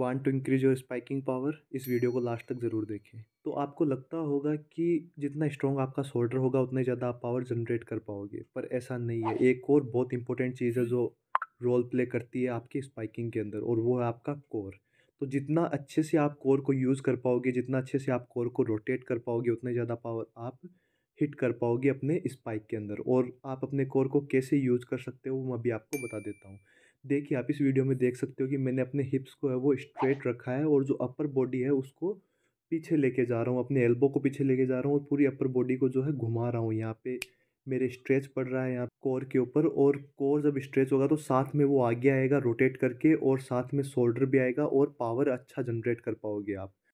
want to increase your spiking power इस video को last तक ज़रूर देखें तो आपको लगता होगा कि जितना स्ट्रॉन्ग आपका शोल्डर होगा उतना ज़्यादा आप पावर जनरेट कर पाओगे पर ऐसा नहीं है एक और बहुत इंपॉर्टेंट चीज़ है जो रोल प्ले करती है आपकी स्पाइकिंग के अंदर और वो है आपका कोर तो जितना अच्छे से आप कोर को यूज़ कर पाओगे जितना अच्छे से आप कोर को रोटेट कर पाओगे उतने ज़्यादा पावर आप हिट कर पाओगे अपने स्पाइक के अंदर और आप अपने कोर को कैसे यूज़ कर सकते हो वो मैं भी आपको बता देता हूँ देखिए आप इस वीडियो में देख सकते हो कि मैंने अपने हिप्स को है वो स्ट्रेट रखा है और जो अपर बॉडी है उसको पीछे लेके जा रहा हूँ अपने एल्बो को पीछे लेके जा रहा हूँ और पूरी अपर बॉडी को जो है घुमा रहा हूँ यहाँ पे मेरे स्ट्रेच पड़ रहा है यहाँ कोर के ऊपर और कोर जब स्ट्रेच होगा तो साथ में वो आगे आएगा रोटेट करके और साथ में शोल्डर भी आएगा और पावर अच्छा जनरेट कर पाओगे आप